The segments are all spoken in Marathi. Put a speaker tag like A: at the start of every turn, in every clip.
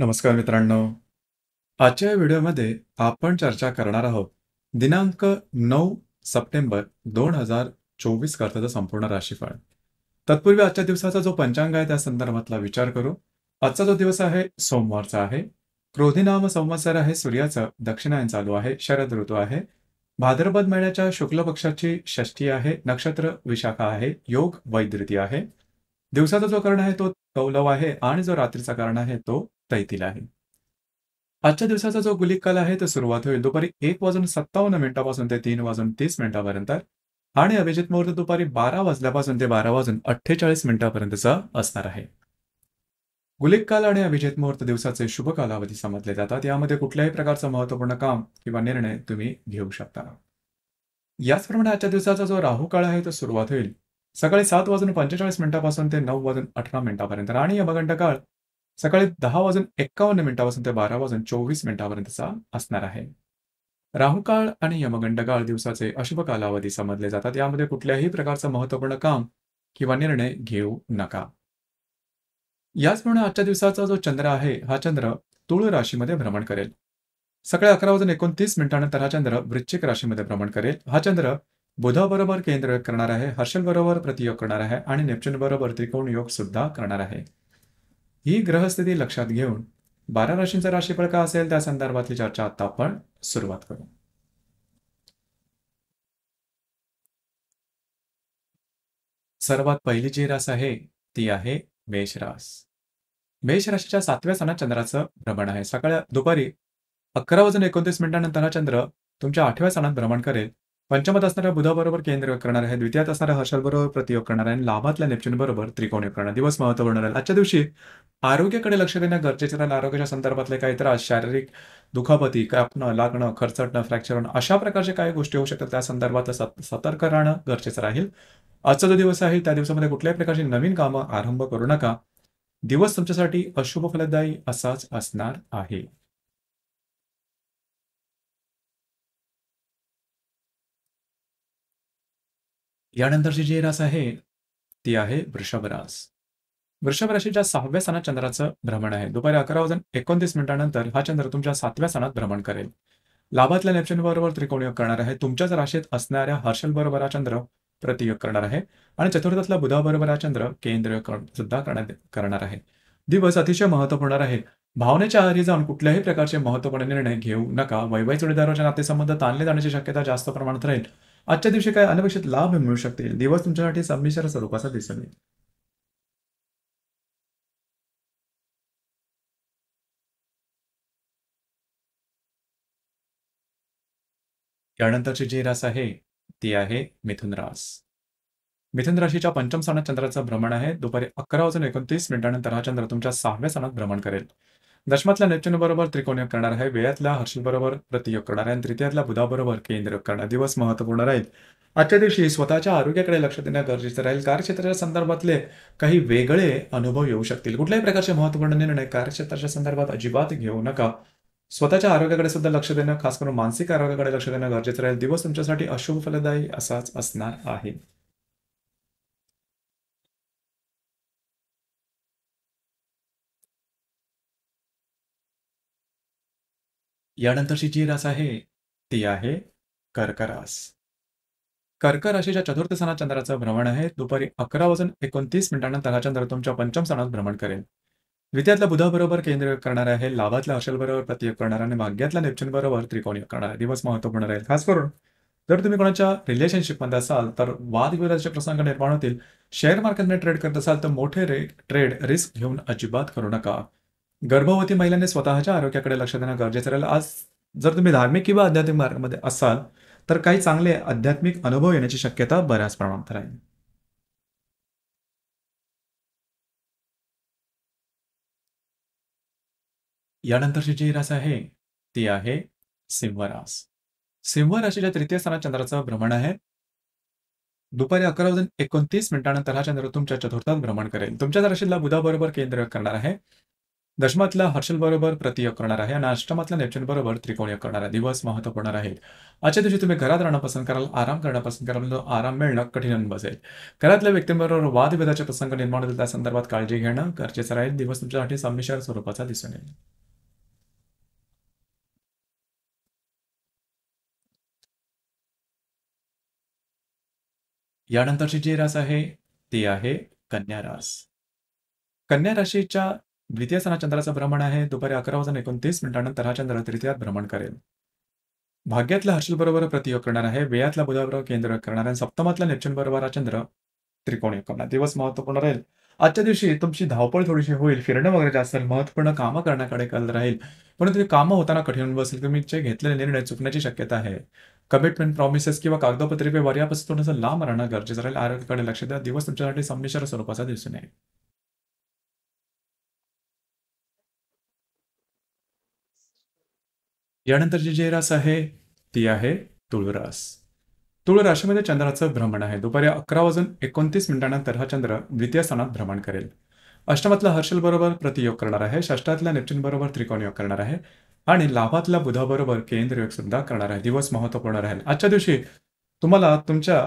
A: नमस्कार मित्रांनो आजच्या या व्हिडिओमध्ये आपण चर्चा करणार आहोत दिनांक नऊ सप्टेंबर दोन हजार चोवीस करताचं संपूर्ण राशीफळ तत्पूर्वी आजच्या दिवसाचा जो पंचांग आहे त्या संदर्भातला विचार करू आजचा जो दिवस आहे सोमवारचा आहे क्रोधीनाम संवत्सर आहे सूर्याचं दक्षिणायन चालू आहे शरद ऋतू आहे भाद्रपद महिन्याच्या शुक्ल पक्षाची षष्ठी आहे नक्षत्र विशाखा आहे योग वैद्युती आहे दिवसाचा जो कारण आहे तो कौलव आहे आणि जो रात्रीचा कारण आहे तो तैतील आहे आजच्या दिवसाचा जो गुलिक काल आहे तो सुरुवात होईल दुपारी एक वाजून सत्तावन्न मिनिटापासून ते तीन वाजून तीस मिनिटापर्यंत आणि अभिजित मुहूर्त दुपारी बारा वाजल्यापासून ते बारा वाजून अठ्ठेचाळीस मिनिटापर्यंतचा असणार आहे गुलिक काल आणि अभिजित मुहूर्त दिवसाचे शुभ कालावधी समजले जातात यामध्ये कुठल्याही प्रकारचं महत्वपूर्ण काम किंवा निर्णय तुम्ही घेऊ शकता याचप्रमाणे आजच्या दिवसाचा जो राहू काळ आहे तो सुरुवात होईल सकाळी सात वाजून पंचेचाळीस मिनिटापासून ते नऊ वाजून अठरा मिनिटापर्यंत आणि अभगंड काळ सकाळी दहा वाजून एकावन्न मिनिटापासून ते बारा वाजून चोवीस मिनिटापर्यंतचा असणार आहे राहुकाळ आणि यमगंडकाळ दिवसाचे अशुभ कालावधी समजले जातात यामध्ये कुठल्याही प्रकारचं महत्वपूर्ण काम किंवा निर्णय घेऊ नका याचप्रमाणे आजच्या दिवसाचा जो चंद्र आहे हा चंद्र तुळ राशीमध्ये भ्रमण करेल सकाळी अकरा वाजून एकोणतीस मिनिटानंतर हा चंद्र वृश्चिक राशीमध्ये भ्रमण करेल हा चंद्र बुधाबरोबर केंद्र करणार आहे हर्षल बरोबर प्रतियोग करणार आहे आणि नेपच्यून बरोबर त्रिकोण योग सुद्धा करणार आहे ही ग्रहस्थिती लक्षात घेऊन बारा राशींचा राशीफळ का असेल त्या संदर्भातली चर्चा आता आपण सुरुवात करू सर्वात पहिली जी रास आहे ती आहे मेष रास मेष राशीच्या सातव्या सणात चंद्राचं भ्रमण आहे सकाळ दुपारी अकरा वाजून एकोणतीस मिनिटांनंतर हा चंद्र तुमच्या आठव्या सणात भ्रमण करेल पंचमत असणाऱ्या बुधाबरोबर केंद्र करणार आहे द्वितीयात असणाऱ्या बरोबर प्रतियोग करणार आहे आणि लाभातल्या नेपच्यून बरोबर त्रिकोण योग करणार दिवस महत्व राहील आजच्या दिवशी आरोग्याकडे लक्ष देणं गरजेचे राहील आरोग्याच्या संदर्भातले काही त्रास शारीरिक दुखापती कापणं लागणं खरचटणं फ्रॅक्चर होणं अशा प्रकारच्या काही गोष्टी होऊ शकतात त्या संदर्भात सतर्क राहणं गरजेचं राहील आजचा जो दिवस आहे त्या दिवसामध्ये कुठल्याही प्रकारची नवीन कामं आरंभ करू नका दिवस तुमच्यासाठी अशुभ फलदायी असाच असणार आहे यानंतरची जी रास आहे ती आहे वृषभ रास वृषभ राशीच्या सहाव्या स्थानात चंद्राचं भ्रमण आहे दुपारी अकरा वाजून एकोणतीस मिनिटानंतर हा चंद्र तुमच्या सातव्या स्थानात भ्रमण करेल लाभातल्या नेप्शन बरोबर योग करणार आहे तुमच्याच राशीत असणाऱ्या हर्षल बरोबर हा चंद्र प्रतियोग करणार आहे आणि चतुर्थातला बुधाबरोबर हा चंद्र केंद्र सुद्धा करणार आहे दिवस अतिशय महत्वपूर्ण आहे भावनेच्या आहारी जाऊन कुठल्याही प्रकारचे महत्वपूर्ण निर्णय घेऊ नका वैवाहिक जोडीदाराच्या नातेसंबंध ताणले जाण्याची शक्यता जास्त प्रमाणात राहील आजच्या दिवशी काय अनपेक्षित लाभ मिळू शकतील दिवस तुमच्यासाठी संमिश्र स्वरूपाचा दिसून येईल यानंतरची जी रास आहे ती आहे मिथुन रास मिथुन राशीच्या पंचम स्थानात चंद्राचं भ्रमण आहे दुपारी अकरा वाजून एकोणतीस मिनिटानंतर हा चंद्र तुमच्या सहाव्या स्थानात भ्रमण करेल दशमातल्या नेप्च्यून बरोबर त्रिकोणयोग करणार आहे व्ययातल्या हर्षल बरोबर प्रतियोग करणार आहे आणि तृतीयातल्या बुधाबरोबर केंद्रयोग करणार दिवस महत्वपूर्ण राहील आजच्या दिवशी स्वतःच्या आरोग्याकडे लक्ष देणं गरजेचं राहील कार्यक्षेत्राच्या संदर्भातले काही वेगळे अनुभव येऊ शकतील कुठल्याही प्रकारचे महत्वपूर्ण निर्णय कार्यक्षेत्राच्या संदर्भात अजिबात घेऊ नका स्वतःच्या आरोग्याकडे सुद्धा लक्ष देणं खास करून मानसिक आरोग्याकडे लक्ष देणं गरजेचं राहील दिवस तुमच्यासाठी अशुभ फलदायी असाच असणार आहे यानंतरची जी रास आहे ती आहे कर्करास कर्कराशीच्या चतुर्थ सणात चंद्राचं भ्रमण आहे दुपारी अकरा वाजून एकोणतीस मिनिटांना हा चंद्र तुमच्या पंचम सणात भ्रमण करेल बुधा बुधाबरोबर केंद्र करणार आहे अक्षल बरोबर प्रतियोग करणार आणि भाग्यातल्या नेप्चूंबरोबर बरोबर त्रिकोणी करणार दिवस महत्वपूर्ण राहील खास करून जर तुम्ही कोणाच्या रिलेशनशिपमध्ये असाल तर वादविवादाचे प्रसंग निर्माण होतील शेअर मार्केटमध्ये ट्रेड करत असाल तर मोठे रे ट्रेड रिस्क घेऊन अजिबात करू नका गर्भवती महिलांनी स्वतःच्या आरोग्याकडे लक्ष देणं गरजेचं राहिलं आज जर तुम्ही धार्मिक किंवा आध्यात्मिक मार्गामध्ये असाल तर काही चांगले आध्यात्मिक अनुभव येण्याची शक्यता बऱ्याच प्रमाणात राहील यानंतरची जी रास आहे ती आहे सिंहरास सिंह राशीच्या तृतीय स्थानात चंद्राचं भ्रमण आहे दुपारी अकरा वाजून एकोणतीस मिनिटानंतर हा चंद्र तुमच्या चतुर्थात भ्रमण करेल तुमच्या राशीला बुधाबरोबर केंद्र करणार आहे दशमातला हर्षलबरोबर प्रतियोग करणार आहे आणि अष्टमातला नेपच्युन बरोबर करणार आहे दिवस महत्वपूर्ण राहील आजच्या दिवशी तुम्ही घरात राहणं पसंत कराल आराम करणं पसंत कराल तो आराम मिळणं कठीण बसेल घरातल्या व्यक्तींबरोबर वादविवादाचे प्रसंग निर्माण होतील त्या संदर्भात काळजी घेणं गरजेचं राहील दिवस तुमच्यासाठी संमिश्र स्वरूपाचा दिसून येईल यानंतरची जी रास आहे ती आहे कन्या रास कन्या राशीच्या द्वितीय सण चंद्राचा चंद्राचं भ्रमण आहे दुपारी अकरा वाजून एकोणतीस मिनिटानंतर हा चंद्र तृतीयात भ्रमण करेल भाग्यातल्या हर्षल बरोबर प्रतियोग करणार आहे वेयातला बुधाबरोबर केंद्र करणार आणि सप्तमातला नेप्च्युन बरोबर हा चंद्र त्रिकोणी करणार दिवस महत्वपूर्ण राहील आजच्या दिवशी तुमची धावपळ थोडीशी होईल फिरणं वगैरे जास्त महत्वपूर्ण कामं करण्याकडे कल राहील परंतु काम कामं होताना कठीण बसेल तुम्ही जे घेतलेले निर्णय चुकण्याची शक्यता आहे कमिटमेंट प्रॉमिसेस किंवा कागदपत्रे वर्यापासून यापासून थोडंसं लांब राहणं गरजेचं राहील आरोग्याकडे लक्ष द्या दिवस तुमच्यासाठी संमिश्र स्वरूपाचा दिसून येईल यानंतर जी जे रास आहे ती आहे तुळरास तुळ राशीमध्ये चंद्राचं भ्रमण आहे दुपारी अकरा वाजून एकोणतीस मिनिटानंतर हा चंद्र द्वितीय स्थानात भ्रमण करेल अष्टमातला हर्षल बरोबर प्रतियोग करणार आहे षष्टातल्या नेप्च्यून बरोबर त्रिकोण योग करणार आहे आणि लाभातल्या बुधाबरोबर योग सुद्धा करणार आहे दिवस महत्वपूर्ण राहील आजच्या दिवशी तुम्हाला तुमच्या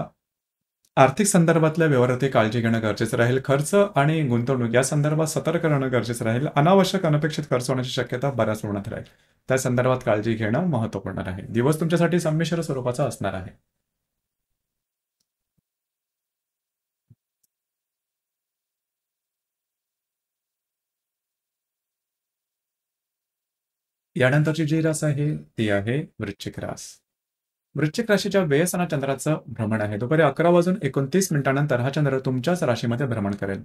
A: आर्थिक संदर्भातल्या व्यवहारातही काळजी घेणं गरजेचं राहील खर्च आणि गुंतवणूक या संदर्भात सतर्क राहणं गरजेचं राहील अनावश्यक अनपेक्षित खर्च होण्याची शक्यता बऱ्याच प्रमाणात राहील त्या संदर्भात काळजी घेणं महत्वपूर्ण आहे दिवस तुमच्यासाठी संमिश्र स्वरूपाचा असणार आहे यानंतरची जी रास आहे ती आहे वृश्चिक रास वृश्चिक राशीच्या व्यसना चंद्राचं भ्रमण आहे दुपारी अकरा वाजून एकोणतीस मिनिटांनंतर हा चंद्र तुमच्याच राशीमध्ये भ्रमण करेल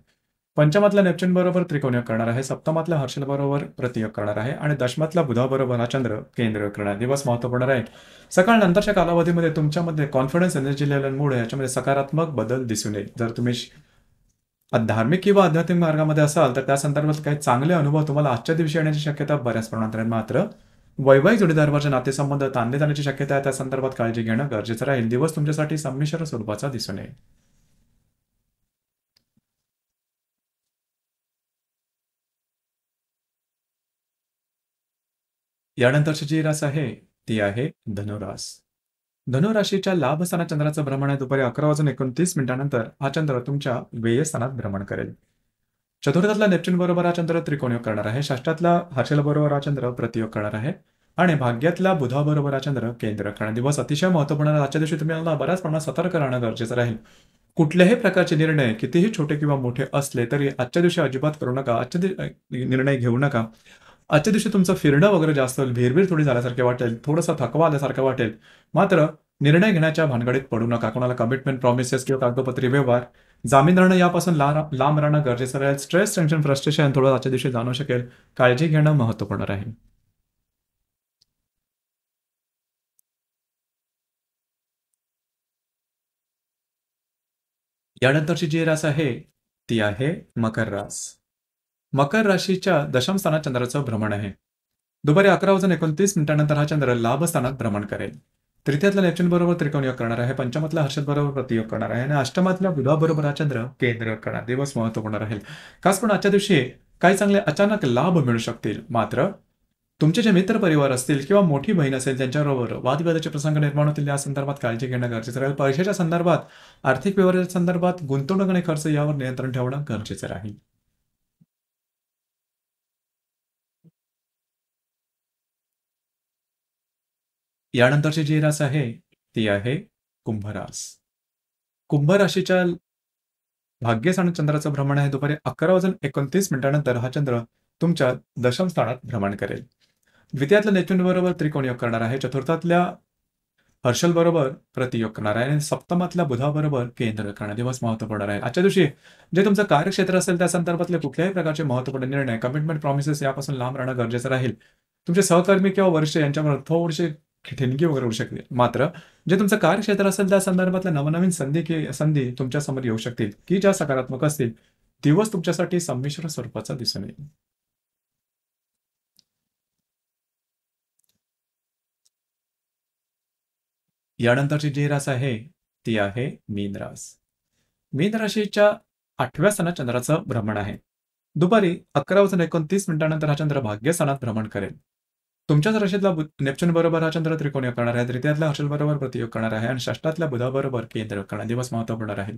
A: पंचमातल्या नेप्च्युन बरोबर त्रिकोणयोग करणार आहे सप्तमातल्या हर्षल बरोबर प्रतियोग करणार आहे आणि दशमातला बुधाबरोबर हा चंद्र केंद्र करणार दिवस महत्वपूर्ण आहे सकाळ नंतरच्या कालावधीमध्ये तुमच्यामध्ये कॉन्फिडन्स एनर्जी लेवलमुळे याच्यामध्ये सकारात्मक बदल दिसून येईल जर तुम्ही धार्मिक किंवा आध्यात्मिक मार्गामध्ये असाल तर त्या संदर्भात काही चांगले अनुभव तुम्हाला आजच्या दिवशी येण्याची शक्यता बऱ्याच प्रमाणात मात्र वैवाहिक जोडीदारवरचे नातेसंबंध ताणले जाण्याची शक्यता आहे त्या संदर्भात काळजी घेणं गरजेचं राहील दिवस तुमच्यासाठी संमिश्र स्वरूपाचा दिसून येईल यानंतरची जी रास आहे ती आहे धनुरास धनुराशीच्या लाभस्थानात चंद्राचं भ्रमण आहे दुपारी अकरा वाजून एकोणतीस मिनिटानंतर हा चंद्र तुमच्या व्ययस्थानात भ्रमण करेल चतुर्थातला नेपच्यून बरोबर हा चंद्र त्रिकोणयोग करणार आहे षष्टातला हर्षल बरोबर हा चंद्र प्रतियोग करणार आहे आणि भाग्यातला बुधाबरोबर हा चंद्र केंद्र करणार दिवस अतिशय महत्वपूर्ण आजच्या दिवशी तुम्ही मला बऱ्याच प्रमाणात सतर्क राहणं गरजेचं राहील कुठल्याही प्रकारचे निर्णय कितीही छोटे किंवा मोठे असले तरी आजच्या दिवशी अजिबात करू नका आजच्या दिवशी निर्णय घेऊ नका आजच्या दिवशी तुमचं फिरणं वगैरे जास्त होईल भिरभिर थोडी झाल्यासारखे वाटेल थोडंसं थकवा आल्यासारखं वाटेल मात्र निर्णय घेण्याच्या भानगडीत पडू नका कोणाला कमिटमेंट प्रॉमिसेस किंवा कागदोपत्री व्यवहार जामीन राहणं यापासून ला लांब राहणं गरजेचं राहील स्ट्रेस टेन्शन फ्रस्ट्रेशन थोडं आजच्या दिवशी जाणू शकेल काळजी घेणं महत्वपूर्ण राहील यानंतरची जी रास आहे ती आहे मकर रास मकर राशीच्या दशम स्थानात चंद्राचं भ्रमण आहे दुपारी अकरा वाजून एकोणतीस मिनिटानंतर हा चंद्र लाभ स्थानात भ्रमण करेल तृतीयातला लेफ्टन बरोबर त्रिकोण योग करणार आहे पंचमातला हर्षद बरोबर प्रतियोग करणार आहे आणि अष्टमातल्या बुधा बरोबर आचंद्र चंद्र केंद्र करणार दिवस महत्वपूर्ण राहील खास करून आजच्या दिवशी काही चांगले अचानक लाभ मिळू शकतील मात्र तुमचे जे मित्र परिवार असतील किंवा मोठी बहीण असेल त्यांच्याबरोबर वादविवादाचे प्रसंग निर्माण होतील या संदर्भात काळजी घेणं गरजेचं राहील पैशाच्या संदर्भात आर्थिक व्यवहाराच्या संदर्भात गुंतवणूक आणि खर्च यावर नियंत्रण ठेवणं गरजेचं राहील यानंतरची जी रास आहे ती आहे कुंभरास कुंभ राशीच्या भाग्यस आणि चंद्राचं भ्रमण आहे दुपारी अकरा वाजून एकोणतीस मिनिटानंतर हा चंद्र तुमच्या दशम स्थानात भ्रमण करेल द्वितीयातल्या नेतून बरोबर त्रिकोण योग करणार आहे चतुर्थातल्या हर्षल बरोबर प्रतियोग करणार आहे आणि सप्तमातल्या बुधाबरोबर केंद्र करणार दिवस महत्वपूर्ण आहे आजच्या दिवशी जे तुमचं कार्यक्षेत्र असेल त्या संदर्भातले कुठल्याही प्रकारचे महत्वपूर्ण निर्णय कमिटमेंट प्रॉमिसेस यापासून लांब राहणं गरजेचं राहील तुमचे सहकर्मी किंवा वर्ष यांच्यावर थोडेसे ठिणगी वगैरे होऊ शकते मात्र जे तुमचं कार्यक्षेत्र असेल त्या संदर्भातल्या नवनवीन संधी की संधी समोर येऊ शकतील की ज्या सकारात्मक असतील दिवस तुमच्यासाठी संमिश्र स्वरूपाचा दिसून येईल यानंतरची जी रास आहे ती आहे मीन रास मीन राशीच्या आठव्या सणात चंद्राचं भ्रमण आहे दुपारी अकरा वाजून एकोणतीस मिनिटानंतर हा चंद्र भाग्य भाग्यस्थानात भ्रमण करेल तुमच्याच राशीतला नेप्च्युन बरोबर हा चंद्र त्रिकोण योग करणार आहे तृतीयातल्या हर्षल बरोबर प्रतियोग करणार आहे आणि षष्टातल्या बुधाबरोबर केंद्र योग करणार दिवस महत्वपूर्ण राहील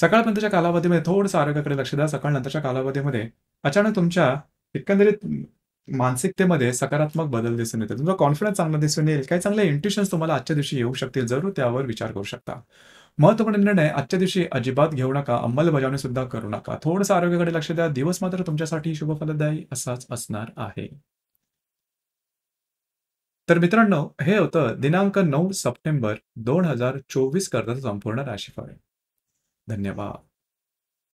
A: सकाळपर्यंतच्या कालावधीमध्ये थोडंसं आरोग्याकडे लक्ष द्या सकाळनंतरच्या कालावधीमध्ये अचानक तुमच्या एकंदरीत मानसिकतेमध्ये सकारात्मक बदल दिसून येतो तुमचा कॉन्फिडन्स चांगला दिसून येईल काही चांगले इंट्युशन्स तुम्हाला आजच्या दिवशी येऊ शकतील जरूर त्यावर विचार करू शकता महत्वपूर्ण निर्णय आजच्या दिवशी अजिबात घेऊ नका अंमलबजावणी सुद्धा करू नका थोडंसं आरोग्याकडे लक्ष द्या दिवस मात्र तुमच्यासाठी शुभफलदायी असाच असणार आहे तर मित्रांनो हे होतं दिनांक नऊ सप्टेंबर दोन हजार चोवीस करता संपूर्ण राशीफळ धन्यवाद